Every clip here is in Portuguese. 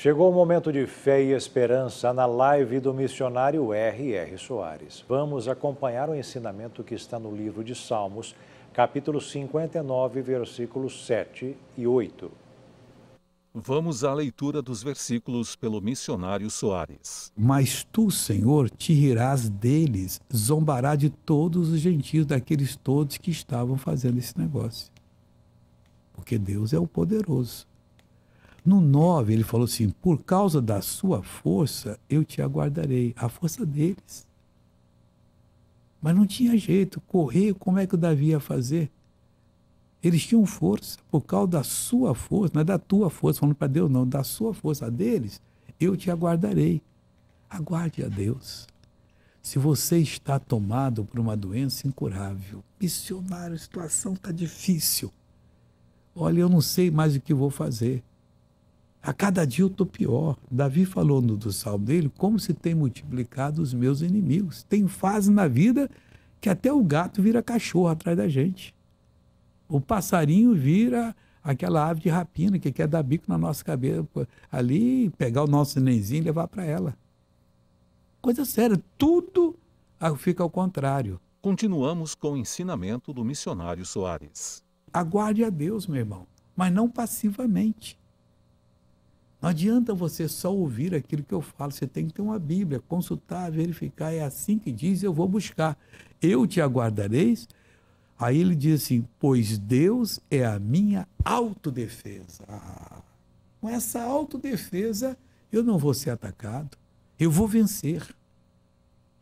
Chegou o momento de fé e esperança na live do missionário R.R. Soares. Vamos acompanhar o ensinamento que está no livro de Salmos, capítulo 59, versículos 7 e 8. Vamos à leitura dos versículos pelo missionário Soares. Mas tu, Senhor, te rirás deles, zombará de todos os gentios, daqueles todos que estavam fazendo esse negócio. Porque Deus é o poderoso. No 9, ele falou assim: Por causa da sua força, eu te aguardarei. A força deles. Mas não tinha jeito. Correr, como é que o Davi ia fazer? Eles tinham força. Por causa da sua força, não é da tua força, falando para Deus, não, da sua força, a deles, eu te aguardarei. Aguarde a Deus. Se você está tomado por uma doença incurável, missionário, a situação está difícil. Olha, eu não sei mais o que vou fazer. A cada dia eu estou pior. Davi falou no do salmo dele, como se tem multiplicado os meus inimigos. Tem fase na vida que até o gato vira cachorro atrás da gente. O passarinho vira aquela ave de rapina que quer dar bico na nossa cabeça ali, pegar o nosso nenzinho e levar para ela. Coisa séria, tudo fica ao contrário. Continuamos com o ensinamento do missionário Soares. Aguarde a Deus, meu irmão, mas não passivamente. Não adianta você só ouvir aquilo que eu falo, você tem que ter uma Bíblia, consultar, verificar, é assim que diz, eu vou buscar. Eu te aguardareis. Aí ele diz assim: pois Deus é a minha autodefesa. Ah, com essa autodefesa eu não vou ser atacado, eu vou vencer.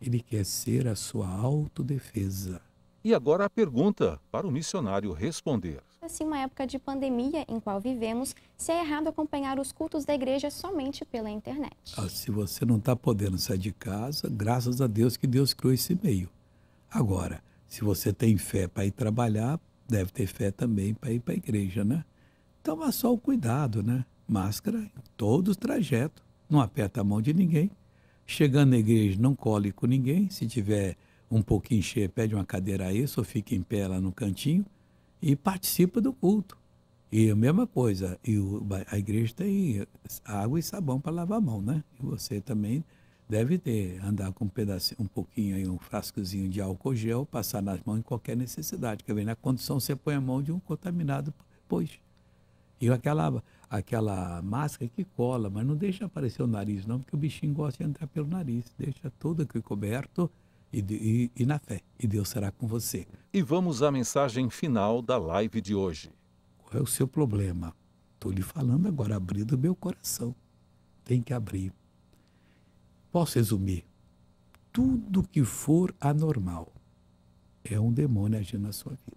Ele quer ser a sua autodefesa. E agora a pergunta para o missionário responder. Assim, uma época de pandemia em qual vivemos, se é errado acompanhar os cultos da igreja somente pela internet. Ah, se você não está podendo sair de casa, graças a Deus que Deus criou esse meio. Agora, se você tem fé para ir trabalhar, deve ter fé também para ir para a igreja, né? Então, é só o cuidado, né? Máscara em todo o trajeto, não aperta a mão de ninguém. Chegando na igreja, não cole com ninguém. Se tiver um pouquinho cheio, pede uma cadeira aí, só ou fica em pé lá no cantinho e participa do culto. E a mesma coisa, e o, a igreja tem água e sabão para lavar a mão, né? E você também deve ter, andar com um pedacinho, um pouquinho aí, um frascozinho de álcool gel, passar nas mãos em qualquer necessidade. Quer ver? Na condição você põe a mão de um contaminado, pois. E aquela, aquela máscara que cola, mas não deixa aparecer o nariz, não, porque o bichinho gosta de entrar pelo nariz. Deixa tudo aqui coberto e, e, e na fé, e Deus será com você. E vamos à mensagem final da live de hoje. Qual é o seu problema? Estou lhe falando agora, abrindo meu coração. Tem que abrir. Posso resumir? Tudo que for anormal é um demônio agindo na sua vida.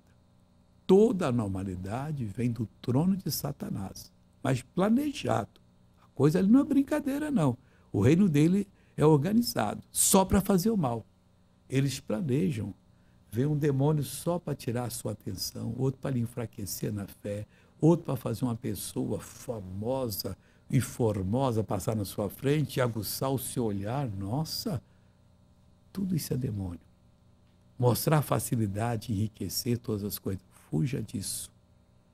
Toda a normalidade vem do trono de Satanás, mas planejado. A coisa ali não é brincadeira, não. O reino dele é organizado só para fazer o mal. Eles planejam. Vem um demônio só para tirar a sua atenção, outro para lhe enfraquecer na fé, outro para fazer uma pessoa famosa e formosa passar na sua frente e aguçar o seu olhar. Nossa, tudo isso é demônio. Mostrar facilidade, enriquecer todas as coisas. Fuja disso.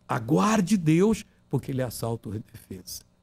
Aguarde Deus, porque ele assalta a defesa.